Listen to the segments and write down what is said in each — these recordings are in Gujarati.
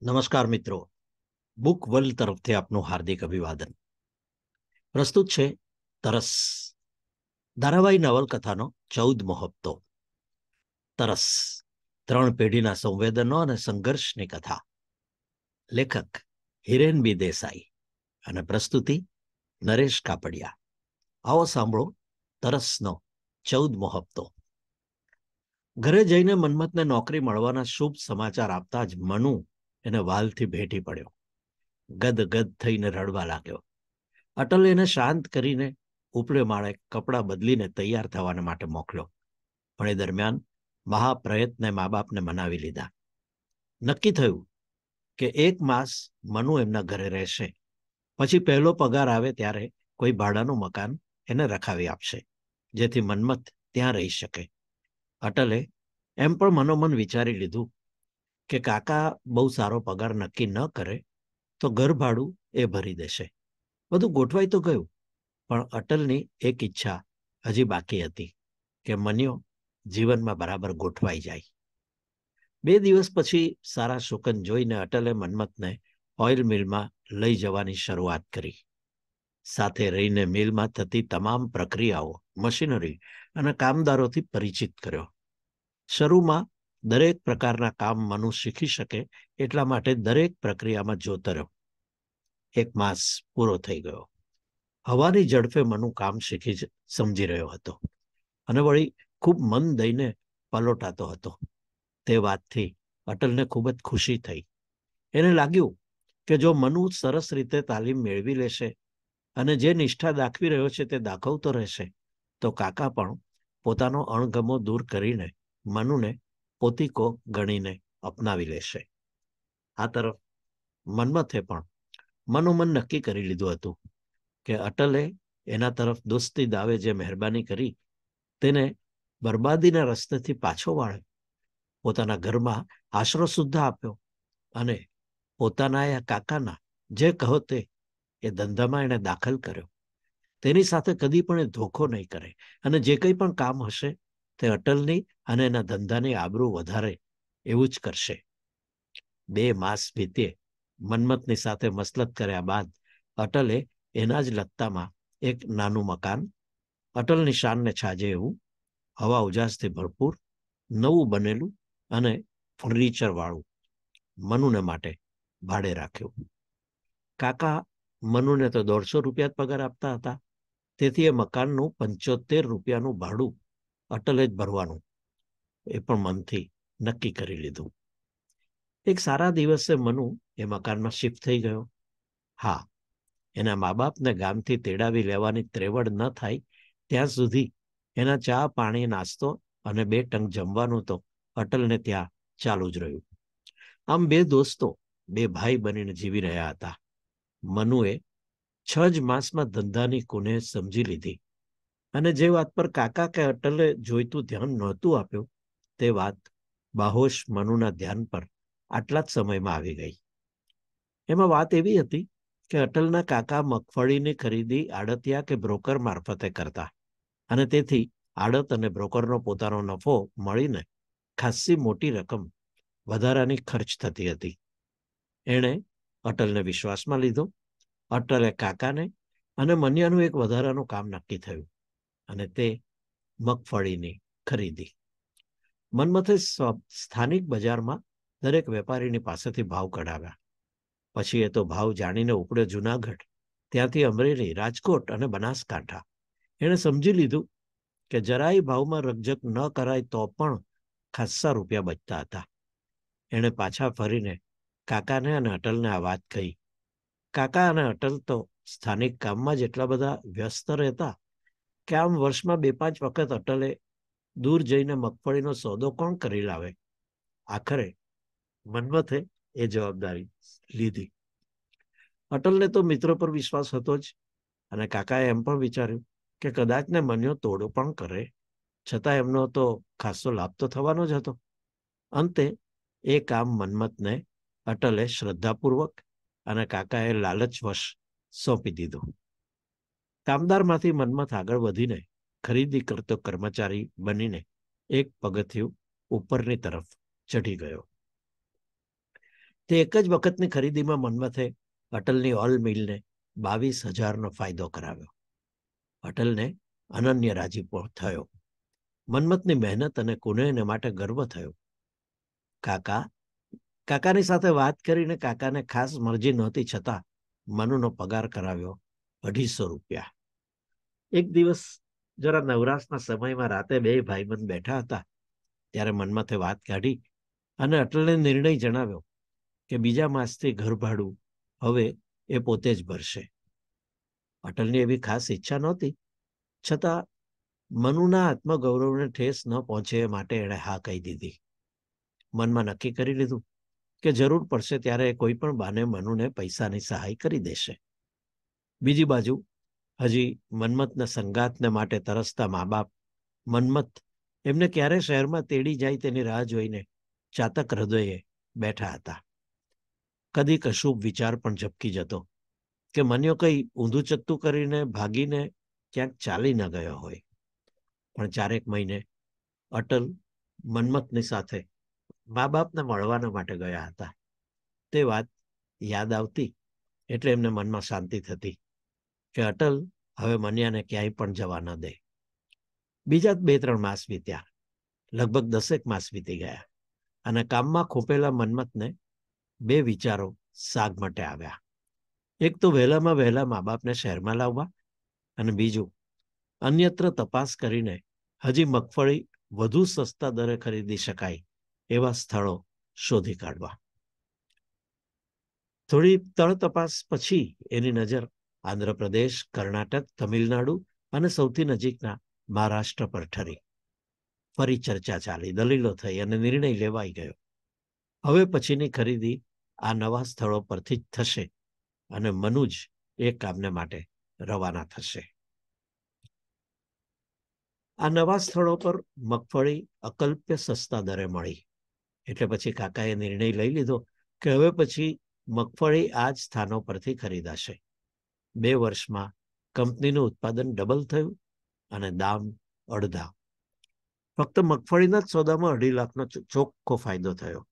નમસ્કાર મિત્રો બુક વર્લ્ડ તરફથી આપનું હાર્દિક અભિવાદન પ્રસ્તુત છે તરસ ધારાવાહી નવલકથાનો ચૌદમો હપ્તો તરસ ત્રણ પેઢીના સંવેદનો અને સંઘર્ષની કથા લેખક હિરેનબી દેસાઈ અને પ્રસ્તુતિ નરેશ કાપડિયા આવો સાંભળો તરસનો ચૌદમો હપ્તો ઘરે જઈને મન્મથને નોકરી મળવાના શુભ સમાચાર આપતા જ મનુ એને વાલથી ભેટી પડ્યો ગદ ગદ થઈને રડવા લાગ્યો અટલ એને શાંત કરીને ઉપલે માળે કપડાં બદલીને તૈયાર થવાને માટે મોકલ્યો પણ એ દરમિયાન મહાપ્રયત્ને મા બાપને મનાવી લીધા નક્કી થયું કે એક માસ મનુ એમના ઘરે રહેશે પછી પહેલો પગાર આવે ત્યારે કોઈ ભાડાનું મકાન એને રખાવી આપશે જેથી મન્મથ ત્યાં રહી શકે અટલે એમ પણ મનોમન વિચારી લીધું કે કાકા બહુ સારો પગાર નક્કી ન કરે તો ઘર ભાડું એ ભરી દેશે બધું ગોઠવાઈ તો ગયું પણ અટલની એક ઈચ્છા હજી બાકી હતી કે મન્યો જીવનમાં બરાબર ગોઠવાઈ જાય બે દિવસ પછી સારા શુકન જોઈને અટલે મન્મથને ઓઇલ મિલમાં લઈ જવાની શરૂઆત કરી સાથે રહીને મિલમાં થતી તમામ પ્રક્રિયાઓ મશીનરી અને કામદારોથી પરિચિત કર્યો શરૂમાં દરેક પ્રકારના કામ મનુ શીખી શકે એટલા માટે દરેક પ્રક્રિયામાં જોતો રહ્યો એક માસ પૂરો થઈ ગયો હવાની ઝડપે મનુ કામ શીખી સમજી રહ્યો હતો અને વળી ખૂબ મન દઈને પલોટાતો હતો તે વાતથી અટલને ખૂબ જ ખુશી થઈ એને લાગ્યું કે જો મનુ સરસ રીતે તાલીમ મેળવી લેશે અને જે નિષ્ઠા દાખવી રહ્યો છે તે દાખવતો રહેશે તો કાકા પણ પોતાનો અણગમો દૂર કરીને મનુને પોતીકો ગણીને અપનાવી લેશે આ તરફ મન્મથે પણ મનોમન નક્કી કરી લીધું હતું કે અટલે એના તરફ દોસ્તી દાવે જે મહેરબાની કરી તેને બરબાદીના રસ્તેથી પાછો વાળ્યો પોતાના ઘરમાં આશરો સુદ્ધા આપ્યો અને પોતાના યા કાકાના જે કહો તે એ ધંધામાં એણે દાખલ કર્યો તેની સાથે કદી પણ એ ધોખો નહીં કરે અને જે કંઈ પણ કામ હશે તે અટલની અને એના ધંધાની આબરૂ વધારે એવું જ કરશે બે માસ વીતે મન્મથની સાથે મસલત કર્યા બાદ અટલે એના જ લત્તામાં એક નાનું મકાન અટલની શાનને છાજે એવું હવા ઉજાસથી ભરપૂર નવું બનેલું અને ફર્નિચરવાળું મનુને માટે ભાડે રાખ્યું કાકા મનુને તો દોઢસો રૂપિયા પગાર આપતા હતા તેથી એ મકાનનું પંચોતેર રૂપિયાનું ભાડું અટલ જ ભરવાનું એ પણ મનથી નક્કી કરી લીધું એક સારા દિવસે મનુ એ મકાનમાં શિફ્ટ થઈ ગયો હા એના મા બાપને ગામથી તેડાવી લેવાની ત્રેવડ ન થાય ત્યાં સુધી એના ચા પાણી નાસ્તો અને બે ટંક જમવાનું તો અટલને ત્યાં ચાલુ જ રહ્યું આમ બે દોસ્તો બે ભાઈ બનીને જીવી રહ્યા હતા મનુએ છ જ માસમાં ધંધાની કુને સમજી લીધી અને જે વાત પર કાકા કે અટલે જોઈતું ધ્યાન નહોતું આપ્યું તે વાત બાહોશ મનુના ધ્યાન પર આટલા જ સમયમાં આવી ગઈ એમાં વાત એવી હતી કે અટલના કાકા મગફળીની ખરીદી આડતિયા કે બ્રોકર મારફતે કરતા અને તેથી આડત અને બ્રોકરનો પોતાનો નફો મળીને ખાસ્સી મોટી રકમ વધારાની ખર્ચ થતી હતી એણે અટલને વિશ્વાસમાં લીધો અટલે કાકાને અને મન્યાનું એક વધારાનું કામ નક્કી થયું અને તે મગફળીની ખરીદી મન્મથે સ્થાનિક બજારમાં દરેક વેપારીની પાસેથી ભાવ કઢાવ્યા પછી એ તો ભાવ જાણીને ઉપડ્યો જુનાગઢ ત્યાંથી અમરેલી રાજકોટ અને બનાસકાંઠા એણે સમજી લીધું કે જરાય ભાવમાં રકજક ન કરાય તો પણ ખાસ્સા રૂપિયા બચતા હતા એણે પાછા ફરીને કાકાને અને અટલને આ વાત કહી કાકા અને અટલ તો સ્થાનિક કામમાં જ એટલા બધા વ્યસ્ત રહેતા કે આમ વર્ષમાં બે પાંચ વખત અટલે દૂર જઈને મગફળીનો સોદો કોણ કરી લાવે આખરે મન્મથે એ જવાબદારી લીધી અટલને તો મિત્રો પર વિશ્વાસ હતો જ અને કાકાએ એમ પણ વિચાર્યું કે કદાચને મન્યો તોડો પણ કરે છતાં એમનો તો ખાસો લાભ તો થવાનો જ હતો અંતે એ કામ મન્મથને અટલે શ્રદ્ધાપૂર્વક અને કાકાએ લાલચવશ સોંપી દીધું કામદારમાંથી મન્મથ આગળ વધીને ખરીદી કરતો કર્મચારી બનીને એક પગથિયું ઉપરની તરફ ચઢી ગયો તે એક જ વખતની ખરીદીમાં મન્મથે અટલની ઓલ મિલને બાવીસ હજારનો ફાયદો કરાવ્યો અટલને અનન્ય રાજીપો થયો મન્મથની મહેનત અને કુનેહને માટે ગર્વ થયો કાકા કાકાની સાથે વાત કરીને કાકાને ખાસ મરજી નહોતી છતાં મનુનો પગાર કરાવ્યો અઢીસો રૂપિયા એક દિવસ જરા નવરાશના સમયમાં રાતે બે ભાઈબંધ બેઠા હતા ત્યારે મનમાંથી વાત કાઢી અને અટલને નિર્ણય જણાવ્યો કે બીજા માસથી ઘર ભાડું હવે એ પોતે જ ભરશે અટલની એવી ખાસ ઈચ્છા નહોતી છતાં મનુના આત્મગૌરવને ઠેસ ન પહોંચે માટે એણે હા કહી દીધી મનમાં નક્કી કરી લીધું કે જરૂર પડશે ત્યારે કોઈ પણ બાને મનુને પૈસાની સહાય કરી દેશે બીજી બાજુ હજી મન્મથના સંગાતને માટે તરસતા મા બાપ મન્મથ એમને ક્યારે શહેરમાં તેડી જાય તેની રાહ જોઈને ચાતક હૃદયે બેઠા હતા કદી અશુભ વિચાર પણ ઝપકી જતો કે મન્યો કંઈ ઊંધું ચત્તું કરીને ભાગીને ક્યાંક ચાલી ન ગયો હોય પણ ચારેક મહિને અટલ મન્મથની સાથે મા બાપને મળવાના માટે ગયા હતા તે વાત યાદ આવતી એટલે એમને મનમાં શાંતિ થતી કે અટલ હવે મન્યાને ક્યાંય પણ જવા ન દે બીજા બે ત્રણ માસ વીત્યા લગભગ દસેક માસ વીતી ગયા અને કામમાં ખોપેલા મન્મથને બે વિચારો સાગ માટે આવ્યા એક તો વહેલામાં વહેલા મા બાપને શહેરમાં લાવવા અને બીજું અન્યત્ર તપાસ કરીને હજી મગફળી વધુ સસ્તા દરે ખરીદી શકાય એવા સ્થળો શોધી કાઢવા થોડી તળ તપાસ પછી એની નજર આંધ્રપ્રદેશ કર્ણાટક તમિલનાડુ અને સૌથી નજીકના મહારાષ્ટ્ર પર ઠરી ફરી ચર્ચા ચાલી દલીલો થઈ અને નિર્ણય લેવાઈ ગયો હવે પછીની ખરીદી આ નવા સ્થળો પરથી જ થશે અને મનુજ એ કામને માટે રવાના થશે આ નવા સ્થળો પર મગફળી અકલ્પ્ય સસ્તા દરે મળી એટલે પછી કાકાએ નિર્ણય લઈ લીધો કે હવે પછી મગફળી આ જ સ્થાનો પરથી ખરીદાશે બે વર્ષમાં કંપનીનું ઉત્પાદન ડબલ થયું અને દામ અડધા ફક્ત મગફળીના જ સોદામાં અઢી લાખનો ચોખ્ખો ફાયદો થયો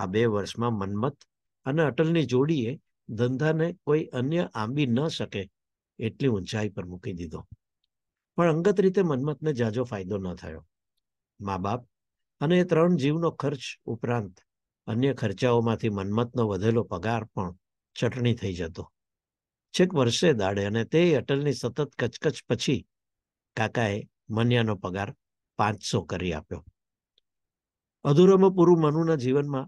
આ બે વર્ષમાં મન્મથ અને અટલની જોડીએ ધંધાને કોઈ અન્ય આંબી ન શકે એટલી ઊંચાઈ પર મૂકી દીધો પણ અંગત રીતે મન્મથને જાજો ફાયદો ન થયો મા બાપ અને એ ત્રણ જીવનો ખર્ચ ઉપરાંત અન્ય ખર્ચાઓમાંથી મન્મથનો વધેલો પગાર પણ ચટણી થઈ જતો છેક વર્ષે દાડે અને તે અટલની સતત કચકચ પછી કાકાએ મન્યાનો પગાર પાંચસો કરી આપ્યો અધૂરામાં પૂરું મનુના જીવનમાં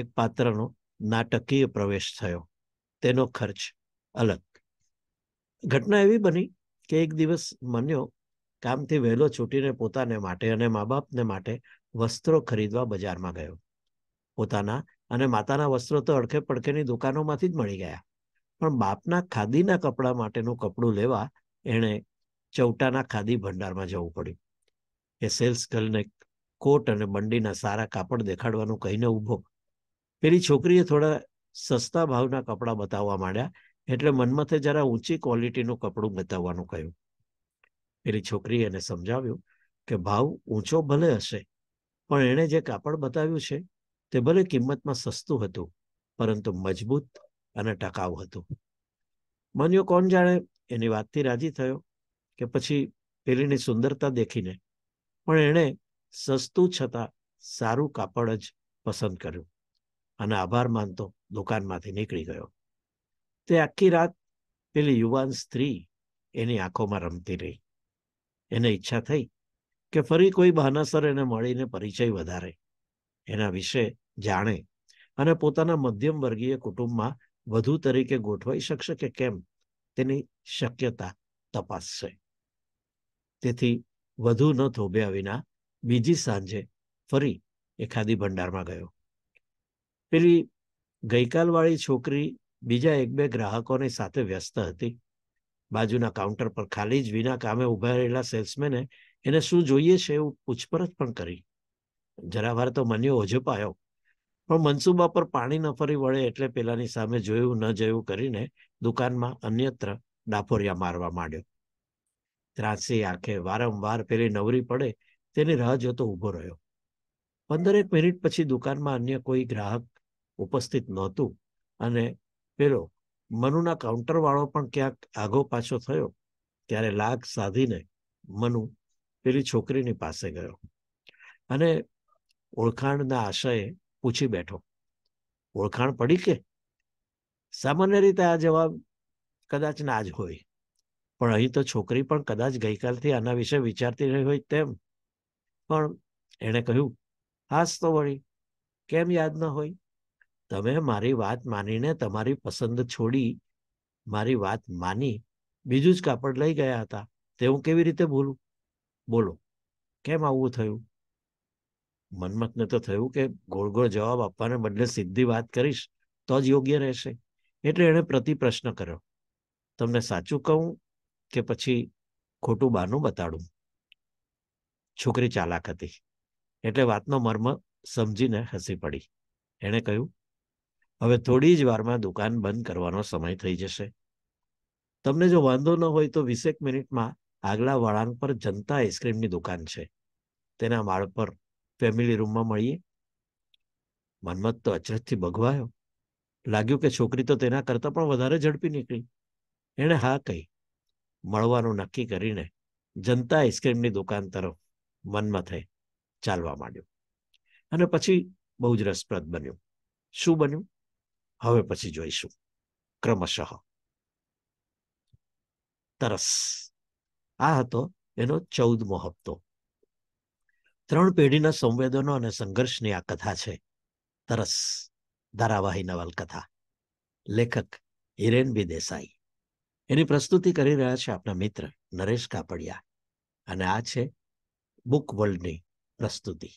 એક પાત્રનો નાટકીય પ્રવેશ થયો તેનો ખર્ચ અલગ ઘટના એવી બની કે એક દિવસ મન્યો કામથી વહેલો છૂટીને પોતાને માટે અને મા બાપને માટે વસ્ત્રો ખરીદવા બજારમાં ગયો પોતાના અને માતાના વસ્ત્રો તો અડખે પડખેની દુકાનોમાંથી જ મળી ગયા પણ બાપના ખાદીના કપડા માટેનું કપડું લેવા એણે ચૌટાના ખાદી ભંડારમાં જવું પડ્યું એ સેલ્સ ગર્લને કોટ અને બંડીના સારા કાપડ દેખાડવાનું કહીને ઊભો પેલી છોકરીએ થોડા સસ્તા ભાવના કપડાં બતાવવા માંડ્યા એટલે મન્મથે જરા ઊંચી ક્વોલિટીનું કપડું બતાવવાનું કહ્યું પેલી છોકરીએ એને સમજાવ્યું કે ભાવ ઊંચો ભલે હશે પણ એણે જે કાપડ બતાવ્યું છે તે ભલે કિંમતમાં સસ્તું હતું પરંતુ મજબૂત અને ટકાઉ હતું માન્યો કોણ જાણે એની વાતથી રાજી થયો કે પછી પેલીની સુંદરતા દેખીને પણ એણે સસ્તું છતાં સારું કાપડ જ પસંદ કર્યું અને આભાર માનતો દુકાનમાંથી નીકળી ગયો તે આખી રાત પેલી યુવાન સ્ત્રી એની આંખોમાં રમતી રહી એને ઈચ્છા થઈ કે ફરી કોઈ બહાનાસર એને મળીને પરિચય વધારે એના વિશે જાણે અને પોતાના મધ્યમ વર્ગીય કુટુંબમાં વધુ તરીકે ગોઠવાઈ શકશે કે કેમ તેની શક્યતા તપાસશે તેથી વધુ ન થોભ્યા વિના બીજી સાંજે ફરી એ ખાદી ભંડારમાં ગયો પેલી ગઈકાલવાળી છોકરી બીજા એક બે ગ્રાહકોની સાથે વ્યસ્ત હતી બાજુના કાઉન્ટર પર ખાલી જ વિના કામે ઊભા રહેલા સેલ્સમેને એને શું જોઈએ છે એવું પૂછપરછ પણ કરી જરા વાર તો મને ઓજપ આવ્યો પણ મનસુબા પર પાણી ન ફરી વળે એટલે પેલાની સામે જોયું ન જોયું કરીને દુકાનમાં અન્યત્ર ડાફોરિયા મારવા માંડ્યો ત્રાસી આંખે વારંવાર પેલી નવરી પડે તેની રાહ જોતો ઊભો રહ્યો પંદરેક મિનિટ પછી દુકાનમાં અન્ય કોઈ ગ્રાહક ઉપસ્થિત નહોતું અને પેલો મનુના કાઉન્ટરવાળો પણ ક્યાંક આગો પાછો થયો ત્યારે લાગ સાધીને મનુ પેલી છોકરીની પાસે ગયો અને ઓળખાણના આશયે પૂછી બેઠો ઓળખાણ પડી કે સામાન્ય રીતે આ જવાબ કદાચ ના જ હોય પણ અહીં તો છોકરી પણ કદાચ ગઈકાલથી આના વિશે વિચારતી રહી હોય તેમ પણ એણે કહ્યું હાસ તો વળી કેમ યાદ ન હોય તમે મારી વાત માનીને તમારી પસંદ છોડી મારી વાત માની બીજું જ કાપડ લઈ ગયા હતા તે હું કેવી રીતે ભૂલું બોલો કેમ આવું થયું મન્મથને તો થયું કે ગોળ ગોળ જવાબ આપવાને બદલે સીધી વાત કરીશ તો જ યોગ્ય રહેશે એટલે એણે પ્રતિ પ્રશ્ન કર્યો તમને સાચું કહું કે પછી ખોટું બાનું બતાડું છોકરી ચાલાક હતી એટલે વાતનો મર્મ સમજીને હસી પડી એણે કહ્યું હવે થોડી જ વારમાં દુકાન બંધ કરવાનો સમય થઈ જશે તમને જો વાંધો ન હોય તો વીસેક મિનિટમાં આગલા વળાંક પર જનતા આઈસ્ક્રીમની દુકાન છે તેના માળ પર ફેમિલી રૂમમાં મળીએ મન્મથ તો અચરજથી બગવાયો લાગ્યું કે છોકરી તો તેના કરતા પણ વધારે ઝડપી નીકળી એણે હા કહી મળવાનું નક્કી કરીને જનતા આઈસ્ક્રીમની દુકાન તરફ મન્મથે ચાલવા માંડ્યો અને પછી બહુ જ રસપ્રદ બન્યું શું બન્યું હવે પછી જોઈશું ક્રમશઃ તરસ આ હતો એનો ચૌદમો હપ્તો ત્રણ પેઢીના સંવેદનો અને સંઘર્ષની આ કથા છે તરસ ધારાવાહી નવલકથા લેખક હિરેનબી દેસાઈ એની પ્રસ્તુતિ કરી રહ્યા છે આપણા મિત્ર નરેશ કાપડિયા અને આ છે બુક વર્લ્ડની પ્રસ્તુતિ